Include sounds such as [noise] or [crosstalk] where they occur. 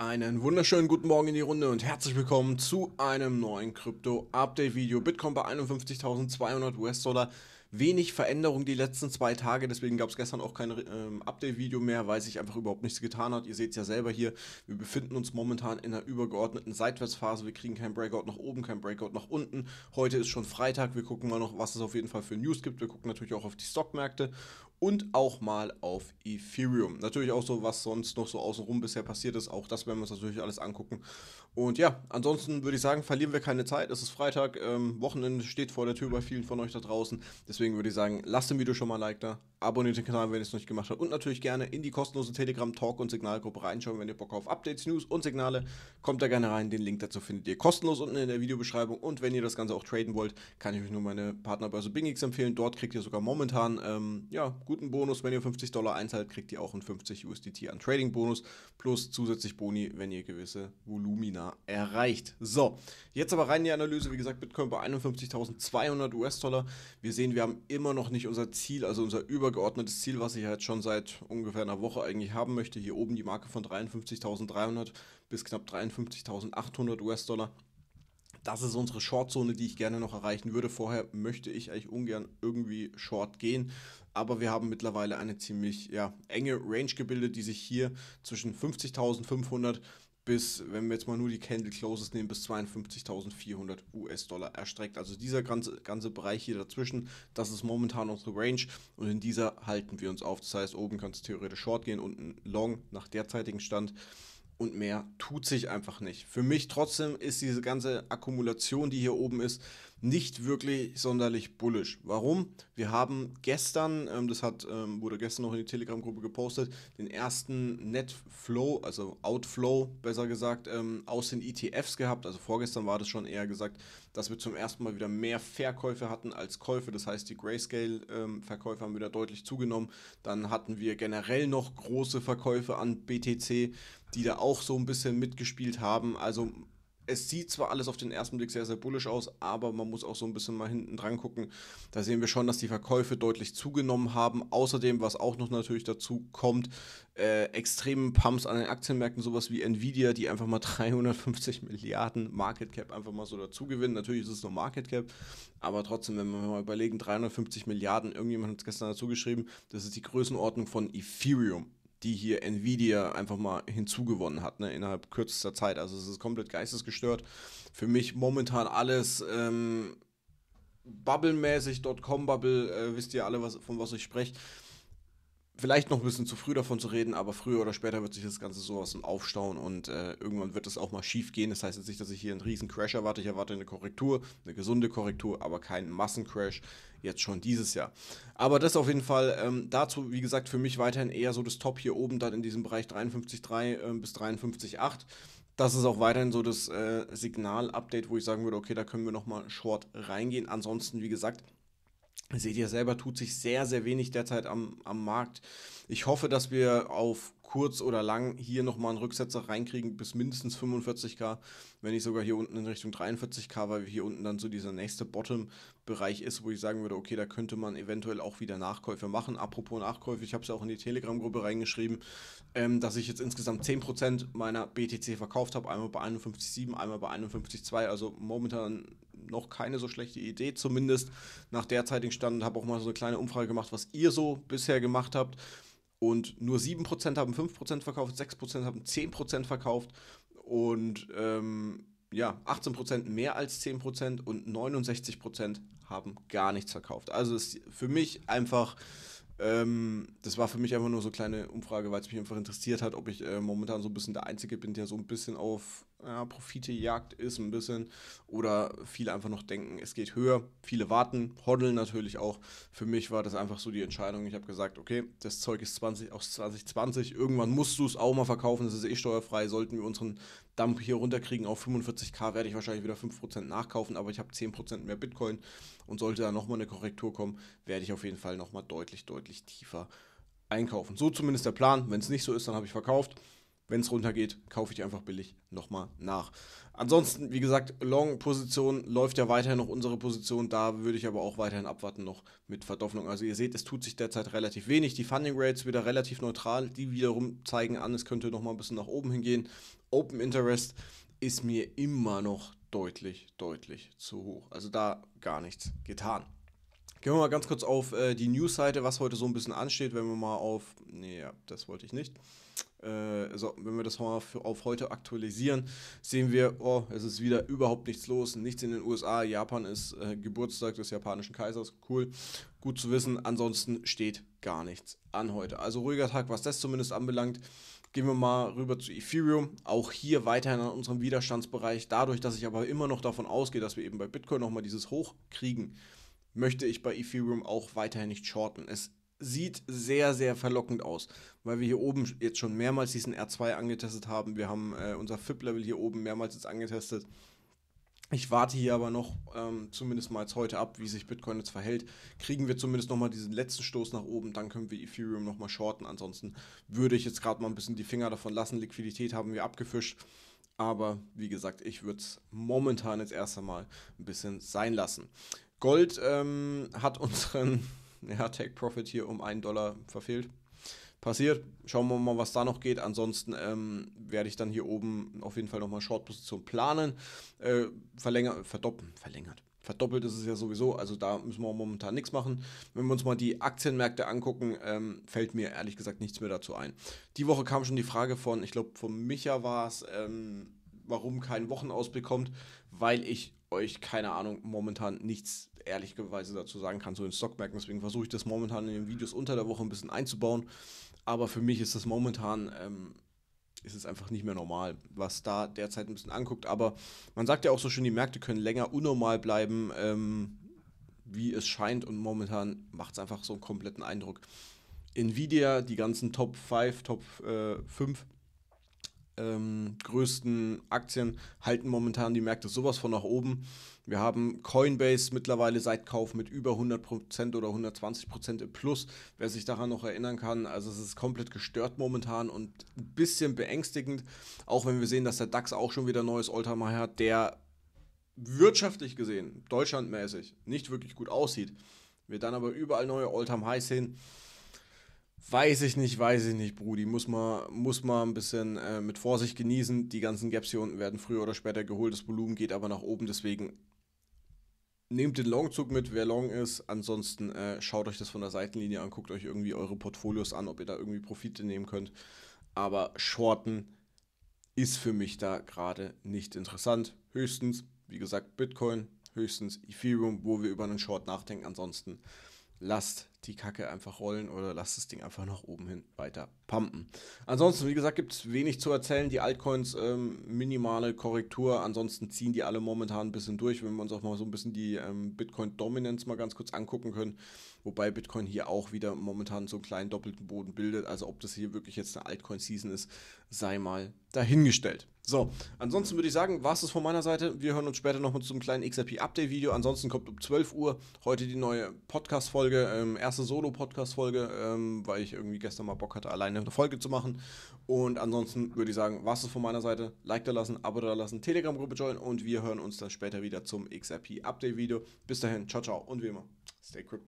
Einen wunderschönen guten Morgen in die Runde und herzlich willkommen zu einem neuen Krypto-Update-Video. Bitcoin bei 51.200 US-Dollar wenig Veränderung die letzten zwei Tage, deswegen gab es gestern auch kein ähm, Update-Video mehr, weil sich einfach überhaupt nichts getan hat. Ihr seht es ja selber hier, wir befinden uns momentan in einer übergeordneten Seitwärtsphase. Wir kriegen kein Breakout nach oben, kein Breakout nach unten. Heute ist schon Freitag, wir gucken mal noch, was es auf jeden Fall für News gibt. Wir gucken natürlich auch auf die Stockmärkte und auch mal auf Ethereum. Natürlich auch so, was sonst noch so außenrum bisher passiert ist. Auch das werden wir uns natürlich alles angucken. Und ja, ansonsten würde ich sagen, verlieren wir keine Zeit. Es ist Freitag, ähm, Wochenende steht vor der Tür bei vielen von euch da draußen. Deswegen würde ich sagen, lasst dem Video schon mal ein Like da, abonniert den Kanal, wenn ihr es noch nicht gemacht habt und natürlich gerne in die kostenlose Telegram-Talk- und Signalgruppe reinschauen, wenn ihr Bock auf Updates, News und Signale. Kommt da gerne rein, den Link dazu findet ihr kostenlos unten in der Videobeschreibung. Und wenn ihr das Ganze auch traden wollt, kann ich euch nur meine Partnerbörse BingX empfehlen. Dort kriegt ihr sogar momentan ähm, ja, guten Bonus. Wenn ihr 50 Dollar einzahlt, kriegt ihr auch einen 50 USDT an Trading-Bonus plus zusätzlich Boni, wenn ihr gewisse Volumina China erreicht. So, jetzt aber rein die Analyse. Wie gesagt, Bitcoin bei 51.200 US-Dollar. Wir sehen, wir haben immer noch nicht unser Ziel, also unser übergeordnetes Ziel, was ich jetzt halt schon seit ungefähr einer Woche eigentlich haben möchte. Hier oben die Marke von 53.300 bis knapp 53.800 US-Dollar. Das ist unsere Shortzone, die ich gerne noch erreichen würde. Vorher möchte ich eigentlich ungern irgendwie Short gehen, aber wir haben mittlerweile eine ziemlich ja, enge Range gebildet, die sich hier zwischen 50.500 bis, wenn wir jetzt mal nur die Candle Closes nehmen, bis 52.400 US-Dollar erstreckt. Also dieser ganze, ganze Bereich hier dazwischen, das ist momentan unsere Range und in dieser halten wir uns auf. Das heißt, oben kannst du theoretisch Short gehen, unten Long nach derzeitigem Stand und mehr tut sich einfach nicht. Für mich trotzdem ist diese ganze Akkumulation, die hier oben ist, nicht wirklich sonderlich bullisch. Warum? Wir haben gestern, ähm, das hat, ähm, wurde gestern noch in die Telegram-Gruppe gepostet, den ersten Netflow, also Outflow besser gesagt, ähm, aus den ETFs gehabt. Also vorgestern war das schon eher gesagt, dass wir zum ersten Mal wieder mehr Verkäufe hatten als Käufe. Das heißt, die Grayscale-Verkäufe ähm, haben wieder deutlich zugenommen. Dann hatten wir generell noch große Verkäufe an BTC, die da auch so ein bisschen mitgespielt haben. Also es sieht zwar alles auf den ersten Blick sehr, sehr bullisch aus, aber man muss auch so ein bisschen mal hinten dran gucken. Da sehen wir schon, dass die Verkäufe deutlich zugenommen haben. Außerdem, was auch noch natürlich dazu kommt, äh, extremen Pumps an den Aktienmärkten, sowas wie Nvidia, die einfach mal 350 [laughs] Milliarden Market Cap einfach mal so dazu gewinnen. Natürlich ist es nur Market Cap, aber trotzdem, wenn wir mal überlegen, 350 Milliarden, irgendjemand hat es gestern dazu geschrieben, das ist die Größenordnung von Ethereum die hier Nvidia einfach mal hinzugewonnen hat, ne, innerhalb kürzester Zeit. Also es ist komplett geistesgestört. Für mich momentan alles ähm, Bubble-mäßig, Dotcom-Bubble, äh, wisst ihr alle, was, von was ich spreche vielleicht noch ein bisschen zu früh davon zu reden, aber früher oder später wird sich das Ganze sowas aufstauen und äh, irgendwann wird es auch mal schief gehen. Das heißt jetzt nicht, dass ich hier einen riesen Crash erwarte. Ich erwarte eine Korrektur, eine gesunde Korrektur, aber keinen Massencrash jetzt schon dieses Jahr. Aber das auf jeden Fall ähm, dazu, wie gesagt, für mich weiterhin eher so das Top hier oben, dann in diesem Bereich 53,3 äh, bis 53,8. Das ist auch weiterhin so das äh, Signal-Update, wo ich sagen würde, okay, da können wir nochmal short reingehen. Ansonsten, wie gesagt, Seht ihr selber, tut sich sehr, sehr wenig derzeit am, am Markt. Ich hoffe, dass wir auf kurz oder lang hier nochmal einen Rücksetzer reinkriegen bis mindestens 45k, wenn nicht sogar hier unten in Richtung 43k, weil hier unten dann so dieser nächste Bottom-Bereich ist, wo ich sagen würde, okay, da könnte man eventuell auch wieder Nachkäufe machen. Apropos Nachkäufe, ich habe es ja auch in die Telegram-Gruppe reingeschrieben, ähm, dass ich jetzt insgesamt 10% meiner BTC verkauft habe, einmal bei 51,7, einmal bei 51,2, also momentan noch keine so schlechte Idee, zumindest nach derzeitigen Stand. Habe auch mal so eine kleine Umfrage gemacht, was ihr so bisher gemacht habt. Und nur 7% haben 5% verkauft, 6% haben 10% verkauft und ähm, ja, 18% mehr als 10% und 69% haben gar nichts verkauft. Also ist für mich einfach ähm, das war für mich einfach nur so eine kleine Umfrage, weil es mich einfach interessiert hat, ob ich äh, momentan so ein bisschen der Einzige bin, der so ein bisschen auf ja, Profitejagd ist ein bisschen oder viele einfach noch denken, es geht höher, viele warten, hodeln natürlich auch. Für mich war das einfach so die Entscheidung. Ich habe gesagt, okay, das Zeug ist 20 aus 2020, irgendwann musst du es auch mal verkaufen, das ist eh steuerfrei, sollten wir unseren Dump hier runterkriegen auf 45k werde ich wahrscheinlich wieder 5% nachkaufen, aber ich habe 10% mehr Bitcoin und sollte da nochmal eine Korrektur kommen, werde ich auf jeden Fall nochmal deutlich, deutlich tiefer einkaufen. So zumindest der Plan. Wenn es nicht so ist, dann habe ich verkauft. Wenn es runtergeht, kaufe ich einfach billig nochmal nach. Ansonsten, wie gesagt, Long-Position läuft ja weiterhin noch unsere Position. Da würde ich aber auch weiterhin abwarten noch mit Verdoppelung. Also ihr seht, es tut sich derzeit relativ wenig. Die Funding Rates wieder relativ neutral. Die wiederum zeigen an, es könnte nochmal ein bisschen nach oben hingehen. Open Interest ist mir immer noch deutlich, deutlich zu hoch. Also da gar nichts getan. Gehen wir mal ganz kurz auf äh, die News-Seite, was heute so ein bisschen ansteht, wenn wir mal auf. Nee, ja, das wollte ich nicht also wenn wir das mal auf heute aktualisieren, sehen wir, oh, es ist wieder überhaupt nichts los, nichts in den USA, Japan ist äh, Geburtstag des japanischen Kaisers, cool, gut zu wissen, ansonsten steht gar nichts an heute. Also ruhiger Tag, was das zumindest anbelangt. Gehen wir mal rüber zu Ethereum. Auch hier weiterhin an unserem Widerstandsbereich. Dadurch, dass ich aber immer noch davon ausgehe, dass wir eben bei Bitcoin nochmal dieses Hoch kriegen, möchte ich bei Ethereum auch weiterhin nicht shorten. Es sieht sehr, sehr verlockend aus, weil wir hier oben jetzt schon mehrmals diesen R2 angetestet haben. Wir haben äh, unser FIP-Level hier oben mehrmals jetzt angetestet. Ich warte hier aber noch ähm, zumindest mal jetzt heute ab, wie sich Bitcoin jetzt verhält. Kriegen wir zumindest nochmal diesen letzten Stoß nach oben, dann können wir Ethereum nochmal shorten. Ansonsten würde ich jetzt gerade mal ein bisschen die Finger davon lassen. Liquidität haben wir abgefischt. Aber wie gesagt, ich würde es momentan jetzt erst einmal ein bisschen sein lassen. Gold ähm, hat unseren [laughs] ja, Take Profit hier um einen Dollar verfehlt. Passiert. Schauen wir mal, was da noch geht. Ansonsten ähm, werde ich dann hier oben auf jeden Fall nochmal Short-Position planen. Äh, verlängert, verdoppeln, verlängert. Verdoppelt ist es ja sowieso, also da müssen wir momentan nichts machen. Wenn wir uns mal die Aktienmärkte angucken, ähm, fällt mir ehrlich gesagt nichts mehr dazu ein. Die Woche kam schon die Frage von, ich glaube, von Micha war es, ähm, warum kein Wochenausblick kommt, weil ich euch, keine Ahnung, momentan nichts ehrlicherweise dazu sagen kann, so in Stockmärkten. Deswegen versuche ich das momentan in den Videos unter der Woche ein bisschen einzubauen. Aber für mich ist das momentan, ähm, ist es einfach nicht mehr normal, was da derzeit ein bisschen anguckt. Aber man sagt ja auch so schön, die Märkte können länger unnormal bleiben, ähm, wie es scheint. Und momentan macht es einfach so einen kompletten Eindruck. Nvidia, die ganzen Top 5, Top äh, 5 ähm, größten Aktien halten momentan die Märkte sowas von nach oben. Wir haben Coinbase mittlerweile seit Kauf mit über 100% oder 120% im Plus, wer sich daran noch erinnern kann. Also es ist komplett gestört momentan und ein bisschen beängstigend, auch wenn wir sehen, dass der DAX auch schon wieder neues Alltime hat, der wirtschaftlich gesehen, deutschlandmäßig, nicht wirklich gut aussieht. Wir dann aber überall neue Alltime Highs sehen Weiß ich nicht, weiß ich nicht, Brudi. Muss man, muss man ein bisschen äh, mit Vorsicht genießen. Die ganzen Gaps hier unten werden früher oder später geholt. Das Volumen geht aber nach oben. Deswegen nehmt den Longzug mit, wer long ist. Ansonsten äh, schaut euch das von der Seitenlinie an. Guckt euch irgendwie eure Portfolios an, ob ihr da irgendwie Profite nehmen könnt. Aber Shorten ist für mich da gerade nicht interessant. Höchstens, wie gesagt, Bitcoin, höchstens Ethereum, wo wir über einen Short nachdenken. Ansonsten lasst die Kacke einfach rollen oder lass das Ding einfach nach oben hin weiter pumpen. Ansonsten, wie gesagt, gibt es wenig zu erzählen. Die Altcoins ähm, minimale Korrektur. Ansonsten ziehen die alle momentan ein bisschen durch, wenn wir uns auch mal so ein bisschen die ähm, bitcoin dominance mal ganz kurz angucken können. Wobei Bitcoin hier auch wieder momentan so einen kleinen doppelten Boden bildet. Also ob das hier wirklich jetzt eine Altcoin-Season ist, sei mal dahingestellt. So, ansonsten würde ich sagen, war es das von meiner Seite. Wir hören uns später noch mal zum kleinen XRP-Update-Video. Ansonsten kommt um 12 Uhr heute die neue Podcast-Folge. Ähm, erste Solo-Podcast-Folge, ähm, weil ich irgendwie gestern mal Bock hatte, alleine eine Folge zu machen. Und ansonsten würde ich sagen, was ist von meiner Seite? Like da lassen, Abo da lassen, Telegram-Gruppe joinen und wir hören uns dann später wieder zum XRP-Update-Video. Bis dahin, ciao, ciao und wie immer, stay crypto.